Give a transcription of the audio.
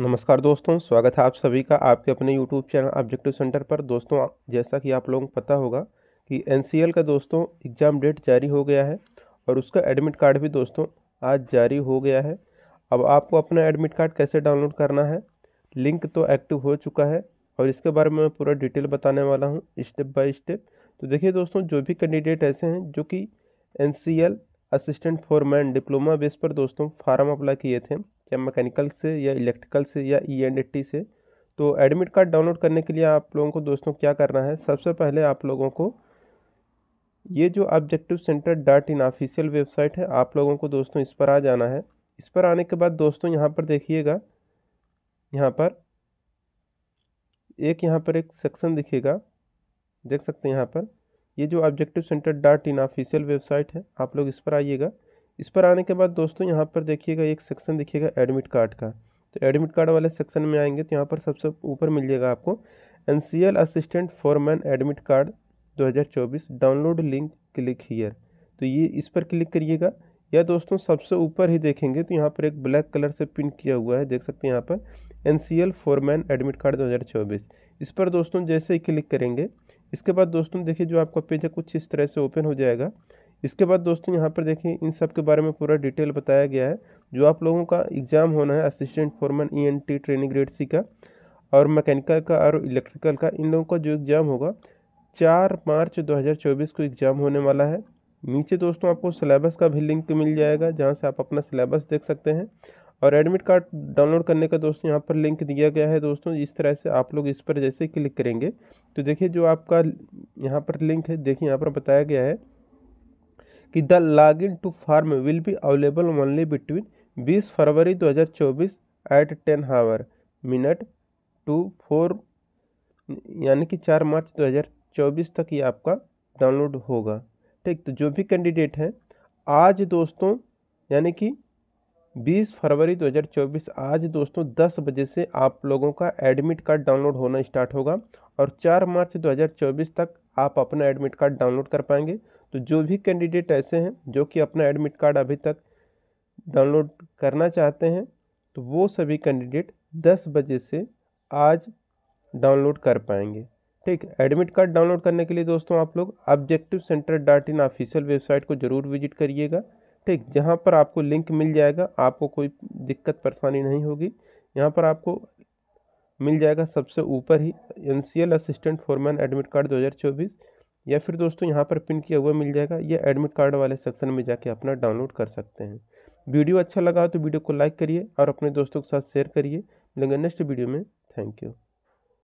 नमस्कार दोस्तों स्वागत है आप सभी का आपके अपने यूट्यूब चैनल ऑब्जेक्टिव सेंटर पर दोस्तों जैसा कि आप लोगों को पता होगा कि एन का दोस्तों एग्ज़ाम डेट जारी हो गया है और उसका एडमिट कार्ड भी दोस्तों आज जारी हो गया है अब आपको अपना एडमिट कार्ड कैसे डाउनलोड करना है लिंक तो एक्टिव हो चुका है और इसके बारे में मैं पूरा डिटेल बताने वाला हूँ स्टेप बाय स्टेप तो देखिए दोस्तों जो भी कैंडिडेट ऐसे हैं जो कि N assistant man diploma base पर दोस्तों फार्म अप्लाई किए थे या मैकेनिकल से या इलेक्ट्रिकल से या ई एंड टी से तो एडमिट कार्ड डाउनलोड करने के लिए आप लोगों को दोस्तों क्या करना है सबसे पहले आप लोगों को ये जो objective centre dot in official website है आप लोगों को दोस्तों इस पर आ जाना है इस पर आने के बाद दोस्तों यहाँ पर देखिएगा यहाँ पर एक यहाँ पर एक सेक्शन दिखेगा देख सकते हैं यहाँ पर ये जो objective centre dot in official website है आप लोग इस पर आइएगा इस पर आने के बाद दोस्तों यहाँ पर देखिएगा एक सेक्शन देखिएगा एडमिट कार्ड का तो एडमिट कार्ड वाले सेक्शन में आएंगे तो यहाँ पर सबसे ऊपर मिल जाएगा आपको N C L assistant foreman admit card 2024 download link click here तो ये इस पर क्लिक करिएगा या दोस्तों सबसे ऊपर ही देखेंगे तो यहाँ पर एक ब्लैक कलर से पिन किया हुआ है देख सकते हैं यहाँ पर N C L foreman admit card चौबीस इस पर दोस्तों जैसे ही क्लिक करेंगे इसके बाद दोस्तों देखिए जो आपका पेज है कुछ इस तरह से ओपन हो जाएगा इसके बाद दोस्तों यहाँ पर देखिए इन सब के बारे में पूरा डिटेल बताया गया है जो आप लोगों का एग्ज़ाम होना है असिस्टेंट एन ईएनटी e ट्रेनिंग ग्रेड सी का और मैकेनिकल का और इलेक्ट्रिकल का इन लोगों का जो एग्ज़ाम होगा चार मार्च 2024 को एग्ज़ाम होने वाला है नीचे दोस्तों आपको सिलेबस का भी लिंक मिल जाएगा जहाँ से आप अपना सिलेबस देख सकते हैं और एडमिट कार्ड डाउनलोड करने का दोस्तों यहाँ पर लिंक दिया गया है दोस्तों इस तरह से आप लोग इस पर जैसे क्लिक करेंगे तो देखिए जो आपका यहाँ पर लिंक है देखिए यहाँ पर बताया गया है कि the login to form will be available only between 20 फरवरी 2024 at ten hour minute to four यानी कि चार मार्च 2024 तक ये आपका डाउनलोड होगा ठीक तो जो भी कैंडिडेट हैं आज दोस्तों यानी कि 20 फरवरी 2024 आज दोस्तों 10 बजे से आप लोगों का एडमिट कार्ड डाउनलोड होना स्टार्ट होगा और 4 मार्च 2024 तक आप अपना एडमिट कार्ड डाउनलोड कर पाएंगे तो जो भी कैंडिडेट ऐसे हैं जो कि अपना एडमिट कार्ड अभी तक डाउनलोड करना चाहते हैं तो वो सभी कैंडिडेट 10 बजे से आज डाउनलोड कर पाएंगे ठीक एडमिट कार्ड डाउनलोड करने के लिए दोस्तों आप लोग objective centre dot in official website को ज़रूर विजिट करिएगा ठीक जहाँ पर आपको लिंक मिल जाएगा आपको कोई दिक्कत परेशानी नहीं होगी यहाँ पर आपको मिल जाएगा सबसे ऊपर ही N assistant foreman admit card 2024 या फिर दोस्तों यहाँ पर पिन किया हुआ मिल जाएगा या एडमिट कार्ड वाले सेक्शन में जाके अपना डाउनलोड कर सकते हैं वीडियो अच्छा लगा तो वीडियो को लाइक करिए और अपने दोस्तों के साथ शेयर करिए मिलेंगे नेक्स्ट वीडियो में थैंक यू